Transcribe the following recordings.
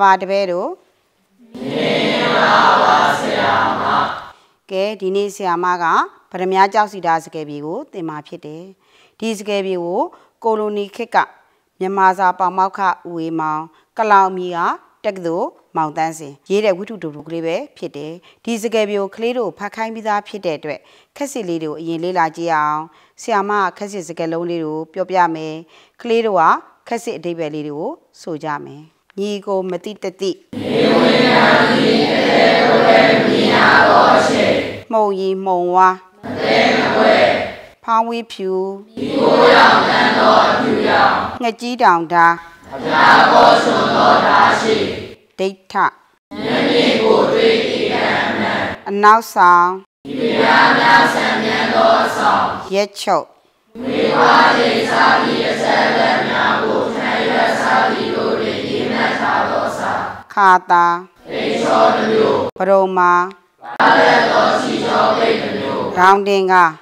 ပါတပည့်တို့မြင်ပါပါဆရာမကဲဒီနေ့ဆရာမကဗရမ ्या ကြောက်စီတာစကယ်ပြေကိုသင်มาဖြစ်တယ်ဒီစကယ်ပြေကို ကိုလိုနီခေတ်ကမြန်မာစာပေါမောက်ခဦးဝေမောင် ကလောင်မီကတက္ကသိုလ်မောင်တန်းစင်ရေးတဲ့ဝိထုတူတူကလေးပဲဖြစ်တယ်ဒီစကယ်ပြေကိုကလေးတို့ဖတ်ခိုင်းပြီးသားဖြစ်တဲ့အတွက်ခက်စစ်လေးတွေကိုအရင်လေ့လာကြည့်အောင်ဆရာမခက်စစ်စကယ်လုံးလေးတွေကို ပြောပြမယ်ကလေးတို့ကခက်စစ်အဓိပ္ပာယ်လေးတွေကို ဆိုကြမယ်ညီကိုမတိတတိညီဝေနာညီအဲဝေမီနာဘောရှိမှုံရီမှုံဝါအဲဝေဖောင်းဝေးဖြူညီကိုရောင်တန်တော်ဖြူရောင်ငကြီးတောင်သာအပြာဘောစွန်တော်သာရှိဒိဋ္ဌဉာဏ်ဤကိုတွေ့ဤကံမှန်အနောက်ဆောင်ဒီပြာများဆံမြန်သောအဆောင်ရက်ချုပ်မိဘဒေသဤအစံလက်များကိုထိုင်ရစားသည်လို့ခါတာအိချောတစ်မျိုးပရုံမာတာလက်တော်ရှိသောပိတ်တစ်မျိုးရောင်တင်ကဓမ္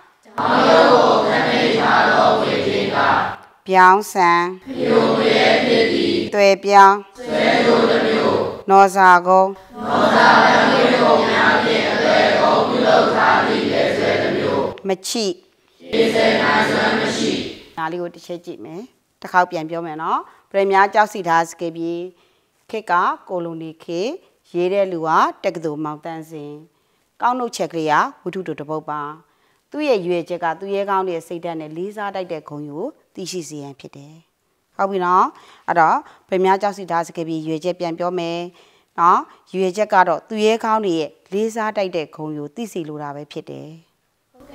မယုတ်ကိုခဏိထားသောဝိသေကပြောင်းဆန်ယုံရဲ့ဖြစ်သည်တွေ့ပြောင်းဆွဲလိုတစ်မျိုးနော်စာကုံနော်စာတစ်မျိုးကုန်များဖြင့်အလွယ်ကုန်ပြုလုပ်ထားသည့်လက်ဆွဲတစ်မျိုးမချိရေစဲနိုင်စွမ်းမရှိဒါလေးကိုတစ်ချက်ကြည့်မယ်တစ်ခေါက်ပြန်ပြောမယ်နော်ပရမညာကြောက်စီထားစကေပြီးခေတ်ကကိုလိုနီခေတ်ရေးတဲ့လူဟာတက္ကသိုလ်မောင်တန်းစင်ကောင်းနှုတ်ချက်ကလေးကဝတ္ထုတို့တပုတ်ပါသူ့ရဲ့ရွေချက်ကသူ့ရဲ့ကောင်းတဲ့စိတ်ဓာတ်နဲ့လေးစားတိုက်တဲ့ဂုဏ်ကိုသိရှိစေရန်ဖြစ်တယ်ဟုတ်ပြီနော်အဲ့တော့ဗမာကြောက်စီသားစကားပြီးရွေချက်ပြန်ပြောမယ်နော်ရွေချက်ကတော့သူရဲကောင်းတွေရဲ့လေးစားတိုက်တဲ့ဂုံကိုသိစီလိုတာပဲဖြစ်တယ်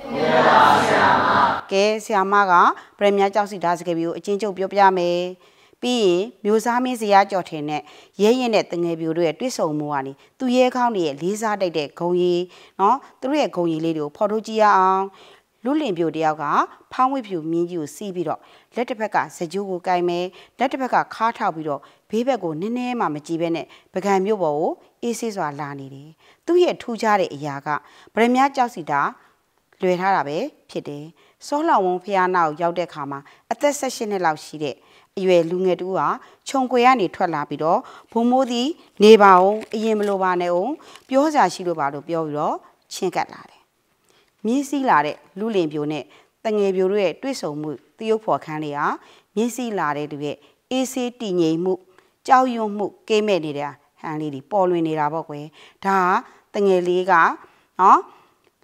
ဟုတ်ကဲ့ဆရာမကဲဆရာမကဗမာကြောက်စီသားစကားပြီးကိုအချင်းချုပ်ပြောပြမယ်ပြီးရင်မျိုးစားမင်းဇရာကျော်ထင်နဲ့ရဲရင်တဲ့တငယ်ပြိုတို့ရဲ့တွေ့ဆုံမှုကနေသူရဲခေါင်းတွေရဲ့လေးစားတိုက်တဲ့ဂုံရီနော်သူတို့ရဲ့ဂုံရီလေးတွေကိုဖော်ထုတ်ကြည့်ရအောင်လူလင်ပြိုတယောက်ကဖောင်းဝိပြူမြင်းကြီးကိုစီးပြီးတော့လက်တစ်ဖက်ကစကြိုးကိုကင်မယ်လက်တစ်ဖက်ကခါထောက်ပြီးတော့ဘေးဘက်ကိုနည်းနည်းမှမကြည့်ဘဲနဲ့ပကံမျိုးပေါ်ကိုအေးဆေးစွာလာနေတယ်သူ့ရဲ့ထူးခြားတဲ့အရာကဗရမ ्या ကြောက်စီတာလွယ်ထားတာပဲဖြစ်တယ်စောလောင်ဝုံဖျားနာကိုရောက်တဲ့ခါမှာအသက်16နှစ်လောက်ရှိတဲ့အရွယ်လူငယ်တူဟာခြုံခွေကနေထွက်လာပြီးတော့ဘုံမိုးသည်နေပါအောင်အရင်မလိုပါနဲ့အောင်ပြောစရာရှိလို့ပါလို့ပြောပြီးတော့ချင်းကပ်လာတယ်။မြင်းစည်းလာတဲ့လူလင်ပြိုနဲ့တငယ်ပြိုတို့ရဲ့တွေ့ဆုံမှုတရုပ်ဖော်ခန်းလေးဟာမြင်းစည်းလာတဲ့သူရဲ့အေးဆေးတည်ငြိမ်မှုကြောက်ရွံ့မှုကိမ့်မဲ့နေတဲ့ဟန်လေးတွေပေါ်လွင်နေတာပေါ့ကွယ်။ဒါကတငယ်လေးကနော်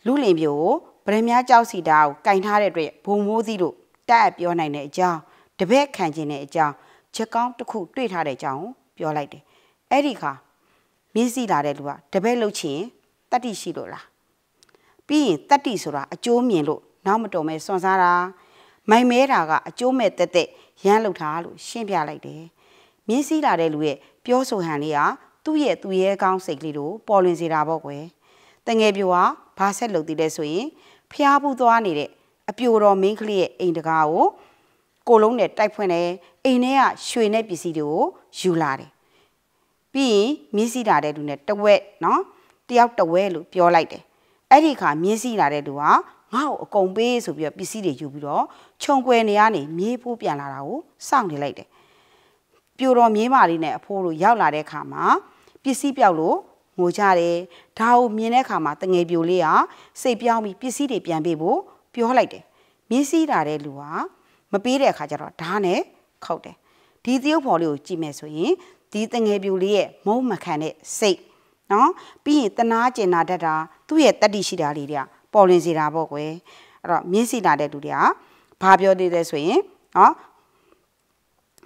လူလင်ပြိုကိုရမ ्या ကြောက်စီတာကိုကင်ထားတဲ့အတွက်ဘုံမိုးသီးလို့တက်အပြောနိုင်တဲ့အကြောင်းတပည့်ခံခြင်းတဲ့အကြောင်းချက်ကောင်းတစ်ခုတွေ့ထားတဲ့အကြောင်းကိုပြောလိုက်တယ်။အဲ့ဒီခါမျက်စိလာတဲ့လူကတပည့်လှုပ်ချင်တတ္တိရှိလို့လား။ပြီးရင်တတ္တိဆိုတာအကျိုးမြင်လို့နောက်မတော်မဲ့စွန့်စားတာမိုင်မဲတာကအကျိုးမဲ့တက်တက်ရမ်းလှုပ်တာလို့ရှင်းပြလိုက်တယ်။မျက်စိလာတဲ့လူရဲ့ပြောဆိုဟန်လေးကသူ့ရဲ့သူရဲကောင်းစိတ်ကလေးကိုပေါ်လွင်စေတာပေါ့ကွယ်။တငယ်ပြောကဘာဆက်လုပ်သေးလဲဆိုရင်ဖျားဘူးသွားနေတဲ့အပြိုတော်မင်းကလေးရဲ့အိမ်တကားကိုကိုလုံးနဲ့တိုက်ဖွင့်တယ်အိမ်ထဲကရွှေနဲ့ပစ္စည်းတွေကိုယူလာတယ်ပြီးရင်မြင်းစီလာတဲ့လူနဲ့တဝက်နော်တယောက်တဝဲလို့ပြောလိုက်တယ်အဲ့ဒီခါမြင်းစီလာတဲ့လူကငါ့ကိုအကုန်ပေးဆိုပြီးတော့ပစ္စည်းတွေယူပြီးတော့ခြုံွယ်နေရနေမြေးဖိုးပြန်လာတာကိုစောင့်နေလိုက်တယ်ပြိုတော်မြေးမာလေးနဲ့အဖိုးတို့ရောက်လာတဲ့ခါမှာပစ္စည်းပြောက်လို့ငိုကြတယ်ဒါကိုမြင်တဲ့အခါမှာတငယ်ပြိုလေးကစိတ်ပြောင်းပြီးပစ္စည်းတွေပြန်ပေးဖို့ပြောလိုက်တယ်မြင်းစည်းတာတဲ့လူကမပေးတဲ့အခါကျတော့ဓာတ်နဲ့ခောက်တယ်ဒီသရုပ်ဖော်လေးကိုကြည့်မယ်ဆိုရင်ဒီတငယ်ပြိုလေးရဲ့မုံမခံတဲ့စိတ်နော်ပြီးရင်တနာကျင်နာတတ်တာသူ့ရဲ့တတ္တိရှိတာလေးတွေကပေါ်လွင်စေတာပေါ့ကွယ်အဲ့တော့မြင့်စီလာတဲ့လူတွေကဘာပြောသေးလဲဆိုရင်နော်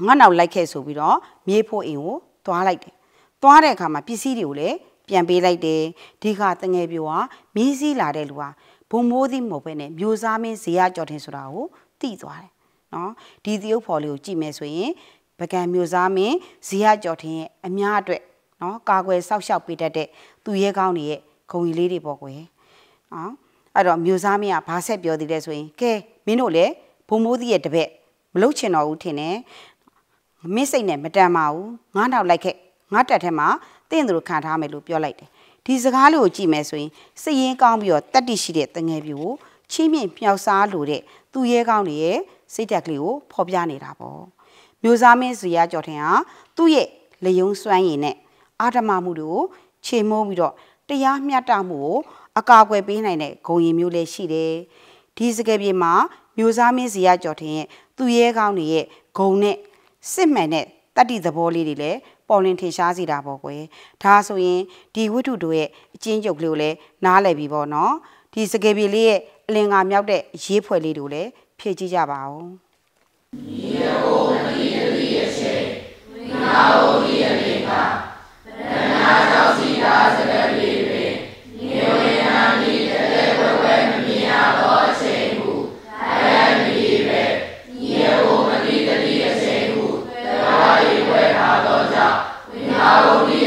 ငါ့နောက်လိုက်ခဲ့ဆိုပြီးတော့မြေဖို့အိမ်ကိုသွားလိုက်တယ်သွားတဲ့အခါမှာပစ္စည်းတွေကိုလည်းပြန်ပေးလိုက်တယ်ဒီခါတငယ်ပြိုဟာမီးစည်းလာတဲ့လူဟာဘုံမိုးသီးမဟုတ်ဘဲနဲ့မျိုးစားမင်းဇေယကျော်ထင်ဆိုတာကိုသိသွားတယ်နော်ဒီသရုပ်ဖော်လေးကိုကြည့်မယ်ဆိုရင် ပကံမျိုးစားမင်းဇေယကျော်ထင်ရဲ့အများအတွက်နော်ကာကွယ်စောက်ရှောက်ပေးတတ်တဲ့သူရဲကောင်းတွေရဲ့ဂုံကြီးလေးတွေပေါ့ကွယ်နော်အဲ့တော့မျိုးစားမင်းကဘာဆက်ပြောသေးလဲဆိုရင်ကဲမင်းတို့လည်းဘုံမိုးသီးရဲ့တပည့်မလုတ်ချင်တော့ဘူးထင်တယ်မင်းစိတ်နဲ့မတန်ပါဘူးငါးနောက်လိုက်ခဲ့ငါတက်ထဲမှာင့်တို့ခံထားမယ်လို့ပြောလိုက်တယ်ဒီစကားလေးကိုကြည့်မယ်ဆိုရင်စည်ရင်ကောင်းပြီးတော့တတ်တိရှိတဲ့တငယ်ပြူကိုချင်းမြင့်မြောက်စားလိုတဲ့သူရဲကောင်းတွေရဲ့စိတ်တက်ကလေးကိုဖော်ပြနေတာပေါ့မျိုးစားမင်းဇီယာကျော်ထင်ဟာသူ့ရဲ့လေယုံစွမ်းရည်နဲ့အာဓမမှုတွေကိုခြေမိုးပြီးတော့တရားမျှတမှုကိုအကာအကွယ်ပေးနိုင်တဲ့ဂုံရင်မျိုးလည်းရှိတယ်ဒီစကားပြေမှာမျိုးစားမင်းဇီယာကျော်ထင်ရဲ့သူရဲကောင်းတွေရဲ့ဂုံနဲ့စစ်မှန်တဲ့တတ္တိသဘောလေးတွေလည်းပေါ်လင်ထင်ရှားစေတာပေါ့ကွယ်ဒါဆိုရင်ဒီဝိတုတို့ရဲ့အချင်းကျုပ်ကလေးကိုလည်းနားလည်ပြီပေါ့နော်ဒီစကေပြေလေးရဲ့အလင်္ကာမြောက်တဲ့ရေးဖွဲ့လေးတို့လည်းဖြည့်ကြည့်ကြပါဦး Mira, oh, María, dice, now, na origem.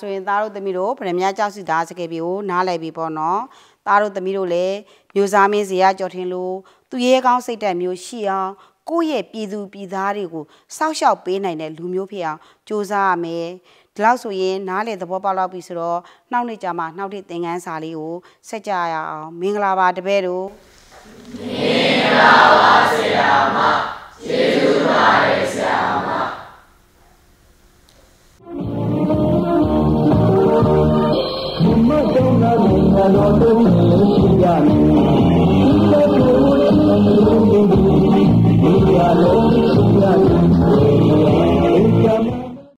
ဆိုရင်သားတို့သမီးတို့ဗရမ ्या ကြောက်စီသားစကေပြီကိုနားလည်ပြီပေါ့နော်သားတို့သမီးတို့လည်းမျိုးစားမင်းဇေယျကျော်ထင်လို့သူရဲကောင်းစိတ်ဓာတ်မျိုးရှိအောင်ကိုယ့်ရဲ့ပြည်သူပြည်သားတွေကိုစောက်ရှောက်ပေးနိုင်တဲ့လူမျိုးဖြစ်အောင်စူးစမ်းရမယ်ဒီလောက်ဆိုရင်နားလေသဘောပေါက်လောက်ပြီဆိုတော့နှောက်နေကြမှာနှောက်တဲ့သင်ခန်းစာလေးကိုဆက်ကြရအောင်မင်္ဂလာပါတပည့်တို့မင်္ဂလာပါဆရာမကျေးဇူးပါတယ်